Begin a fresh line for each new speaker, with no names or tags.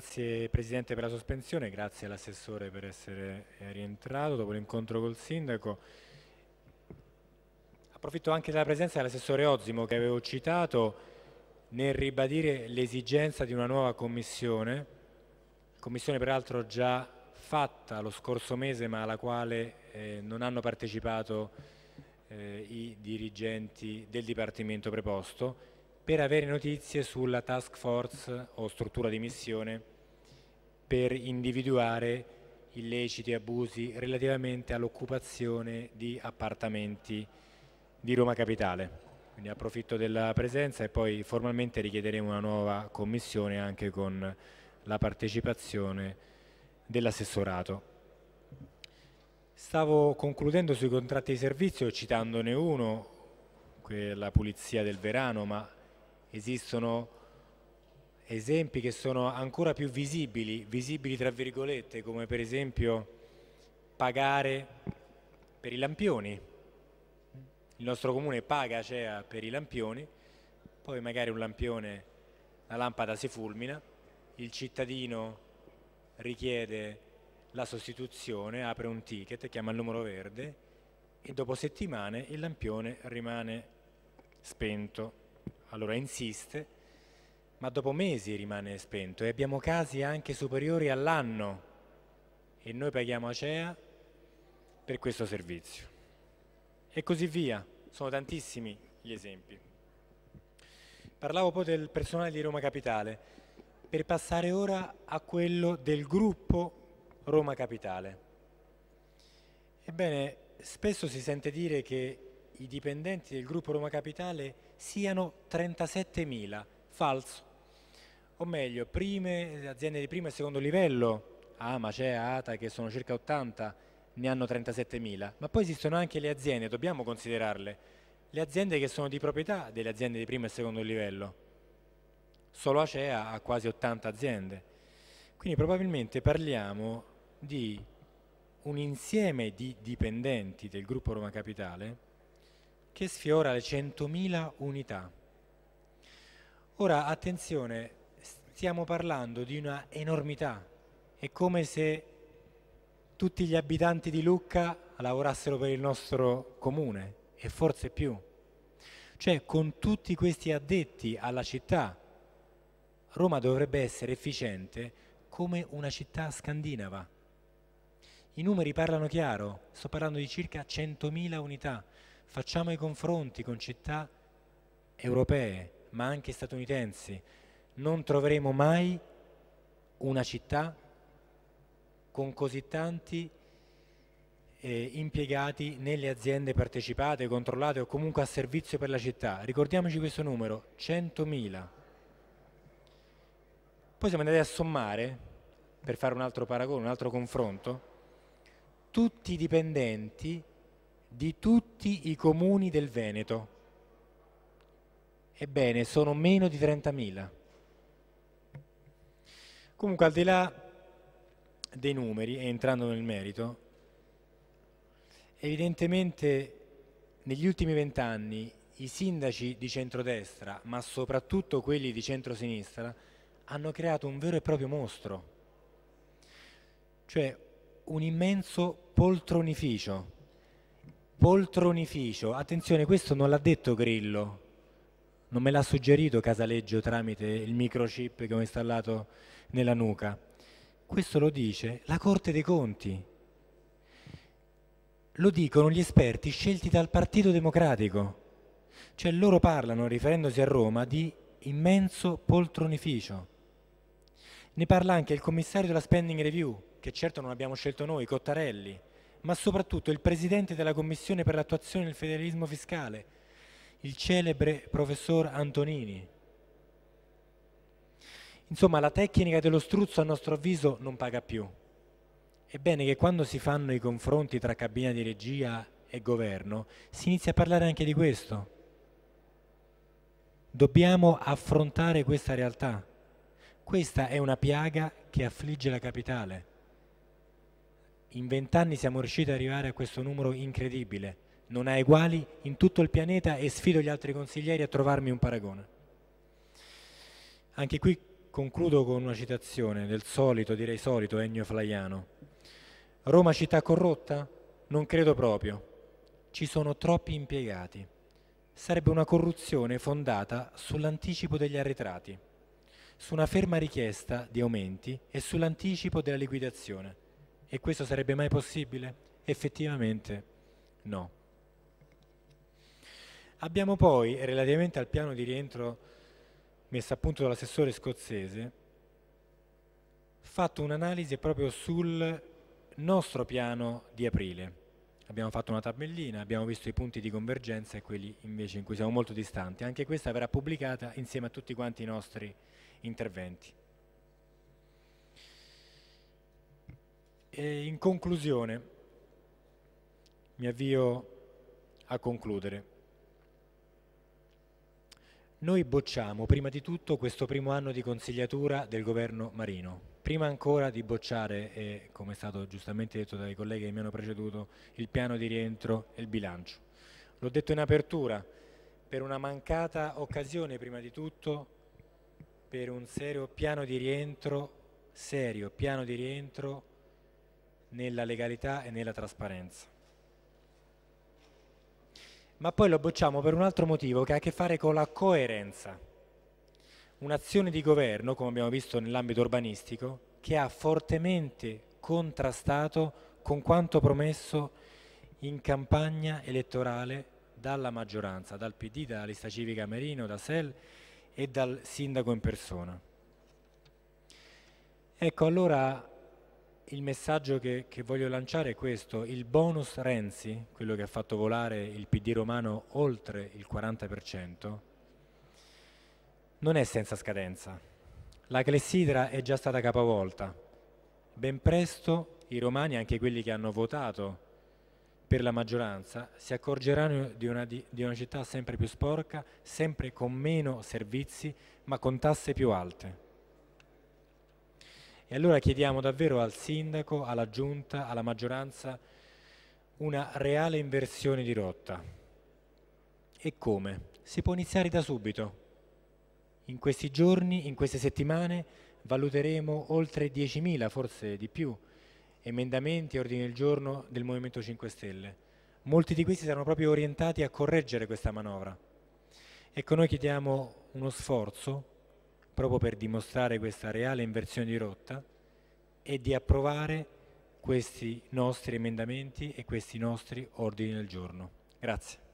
Grazie Presidente per la sospensione, grazie all'assessore per essere eh, rientrato dopo l'incontro col Sindaco. Approfitto anche della presenza dell'assessore Ozimo che avevo citato nel ribadire l'esigenza di una nuova commissione, commissione peraltro già fatta lo scorso mese ma alla quale eh, non hanno partecipato eh, i dirigenti del Dipartimento preposto per avere notizie sulla task force o struttura di missione per individuare illeciti e abusi relativamente all'occupazione di appartamenti di Roma Capitale. Quindi approfitto della presenza e poi formalmente richiederemo una nuova commissione anche con la partecipazione dell'assessorato. Stavo concludendo sui contratti di servizio citandone uno, la pulizia del verano, ma esistono esempi che sono ancora più visibili, visibili tra virgolette, come per esempio pagare per i lampioni. Il nostro comune paga CEA cioè, per i lampioni, poi magari un lampione, la lampada si fulmina, il cittadino richiede la sostituzione, apre un ticket, chiama il numero verde e dopo settimane il lampione rimane spento. Allora insiste, ma dopo mesi rimane spento e abbiamo casi anche superiori all'anno e noi paghiamo Acea per questo servizio. E così via, sono tantissimi gli esempi. Parlavo poi del personale di Roma Capitale, per passare ora a quello del gruppo Roma Capitale. Ebbene, spesso si sente dire che i dipendenti del gruppo Roma Capitale siano 37.000, falso. O meglio, prime, aziende di primo e secondo livello, AMA, CEA, ATA, che sono circa 80, ne hanno 37.000, ma poi esistono anche le aziende, dobbiamo considerarle, le aziende che sono di proprietà delle aziende di primo e secondo livello. Solo Acea ha quasi 80 aziende. Quindi probabilmente parliamo di un insieme di dipendenti del gruppo Roma Capitale che sfiora le 100.000 unità. Ora, attenzione, stiamo parlando di una enormità, è come se tutti gli abitanti di Lucca lavorassero per il nostro comune e forse più. Cioè, con tutti questi addetti alla città, Roma dovrebbe essere efficiente come una città scandinava. I numeri parlano chiaro, sto parlando di circa 100.000 unità, Facciamo i confronti con città europee, ma anche statunitensi. Non troveremo mai una città con così tanti eh, impiegati nelle aziende partecipate, controllate o comunque a servizio per la città. Ricordiamoci questo numero, 100.000. Poi siamo andati a sommare, per fare un altro paragone, un altro confronto, tutti i dipendenti di tutti i comuni del Veneto. Ebbene, sono meno di 30.000. Comunque, al di là dei numeri entrando nel merito, evidentemente negli ultimi vent'anni i sindaci di centrodestra, ma soprattutto quelli di centrosinistra, hanno creato un vero e proprio mostro, cioè un immenso poltronificio Poltronificio, attenzione questo non l'ha detto Grillo, non me l'ha suggerito Casaleggio tramite il microchip che ho installato nella nuca, questo lo dice la Corte dei Conti, lo dicono gli esperti scelti dal Partito Democratico, cioè loro parlano, riferendosi a Roma, di immenso poltronificio. Ne parla anche il commissario della spending review, che certo non abbiamo scelto noi, Cottarelli, ma soprattutto il presidente della Commissione per l'attuazione del federalismo fiscale, il celebre professor Antonini. Insomma, la tecnica dello struzzo a nostro avviso non paga più. Ebbene che quando si fanno i confronti tra cabina di regia e governo, si inizia a parlare anche di questo. Dobbiamo affrontare questa realtà. Questa è una piaga che affligge la capitale in vent'anni siamo riusciti ad arrivare a questo numero incredibile, non ha uguali in tutto il pianeta e sfido gli altri consiglieri a trovarmi un paragone. Anche qui concludo con una citazione del solito, direi solito, Ennio Flaiano. Roma città corrotta? Non credo proprio. Ci sono troppi impiegati. Sarebbe una corruzione fondata sull'anticipo degli arretrati, su una ferma richiesta di aumenti e sull'anticipo della liquidazione. E questo sarebbe mai possibile? Effettivamente no. Abbiamo poi, relativamente al piano di rientro messo a punto dall'assessore scozzese, fatto un'analisi proprio sul nostro piano di aprile. Abbiamo fatto una tabellina, abbiamo visto i punti di convergenza e quelli invece in cui siamo molto distanti. Anche questa verrà pubblicata insieme a tutti quanti i nostri interventi. E in conclusione, mi avvio a concludere. Noi bocciamo prima di tutto questo primo anno di consigliatura del governo Marino. Prima ancora di bocciare, e, come è stato giustamente detto dai colleghi che mi hanno preceduto, il piano di rientro e il bilancio. L'ho detto in apertura, per una mancata occasione prima di tutto, per un serio piano di rientro, serio piano di rientro nella legalità e nella trasparenza. Ma poi lo bocciamo per un altro motivo che ha a che fare con la coerenza. Un'azione di governo, come abbiamo visto nell'ambito urbanistico, che ha fortemente contrastato con quanto promesso in campagna elettorale dalla maggioranza, dal PD, dalla lista civica Merino, da SEL e dal sindaco in persona. Ecco, allora il messaggio che, che, voglio lanciare è questo, il bonus Renzi, quello che ha fatto volare il PD romano oltre il 40%, non è senza scadenza. La clessidra è già stata capovolta. Ben presto i romani, anche quelli che hanno votato per la maggioranza, si accorgeranno di una, di, di una città sempre più sporca, sempre con meno servizi, ma con tasse più alte. E allora chiediamo davvero al Sindaco, alla Giunta, alla maggioranza una reale inversione di rotta. E come? Si può iniziare da subito. In questi giorni, in queste settimane, valuteremo oltre 10.000, forse di più, emendamenti e ordini del giorno del Movimento 5 Stelle. Molti di questi saranno proprio orientati a correggere questa manovra. Ecco, noi chiediamo uno sforzo proprio per dimostrare questa reale inversione di rotta e di approvare questi nostri emendamenti e questi nostri ordini del giorno. Grazie.